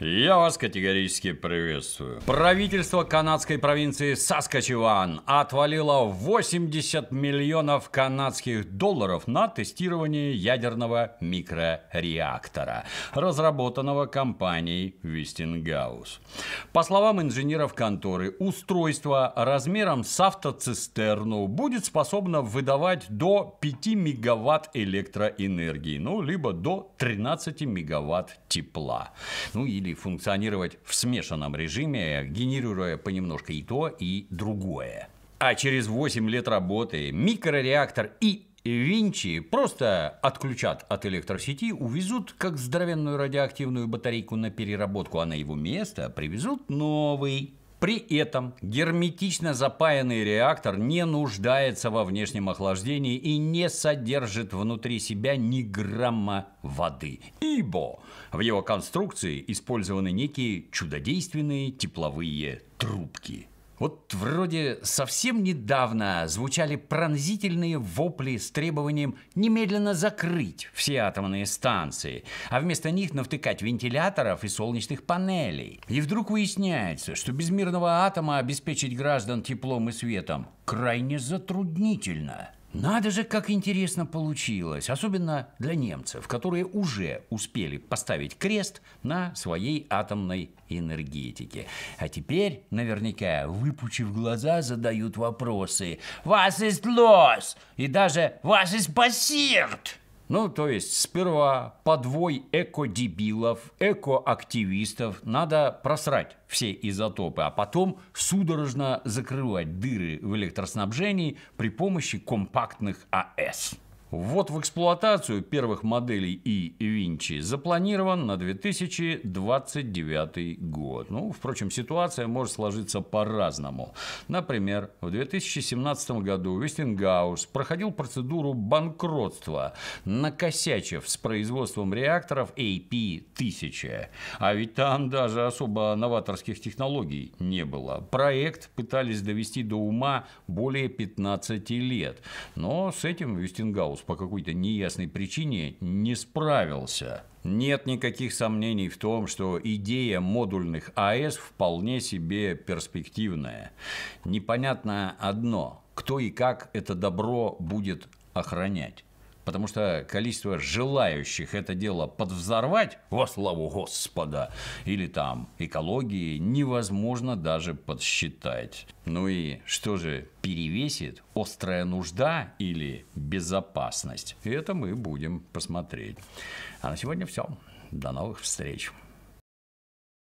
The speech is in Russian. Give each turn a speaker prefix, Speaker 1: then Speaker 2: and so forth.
Speaker 1: Я вас категорически приветствую. Правительство канадской провинции Саскачеван отвалило 80 миллионов канадских долларов на тестирование ядерного микрореактора, разработанного компанией Вестингаус. По словам инженеров конторы, устройство размером с автоцистерну будет способно выдавать до 5 мегаватт электроэнергии, ну, либо до 13 мегаватт тепла. Ну, или могли функционировать в смешанном режиме, генерируя понемножку и то, и другое. А через 8 лет работы микрореактор и Винчи просто отключат от электросети, увезут как здоровенную радиоактивную батарейку на переработку, а на его место привезут новый. При этом герметично запаянный реактор не нуждается во внешнем охлаждении и не содержит внутри себя ни грамма воды, ибо в его конструкции использованы некие чудодейственные тепловые трубки. Вот вроде совсем недавно звучали пронзительные вопли с требованием немедленно закрыть все атомные станции, а вместо них навтыкать вентиляторов и солнечных панелей. И вдруг выясняется, что без мирного атома обеспечить граждан теплом и светом крайне затруднительно. Надо же, как интересно получилось, особенно для немцев, которые уже успели поставить крест на своей атомной энергетике. А теперь, наверняка, выпучив глаза, задают вопросы «Вас из los?» и даже «Вас из passiert?» Ну, то есть сперва подвой эко-дебилов, эко-активистов, надо просрать все изотопы, а потом судорожно закрывать дыры в электроснабжении при помощи компактных АЭС. Вот в эксплуатацию первых моделей и Винчи запланирован на 2029 год. Ну, впрочем, ситуация может сложиться по-разному. Например, в 2017 году Вестингаус проходил процедуру банкротства, накосячив с производством реакторов AP-1000. А ведь там даже особо новаторских технологий не было. Проект пытались довести до ума более 15 лет. Но с этим Вестингаус Беларусь по какой-то неясной причине не справился. Нет никаких сомнений в том, что идея модульных АЭС вполне себе перспективная. Непонятно одно, кто и как это добро будет охранять потому что количество желающих это дело подвзорвать во славу Господа или там экологии невозможно даже подсчитать. Ну и что же перевесит острая нужда или безопасность? И Это мы будем посмотреть. А на сегодня все. До новых встреч.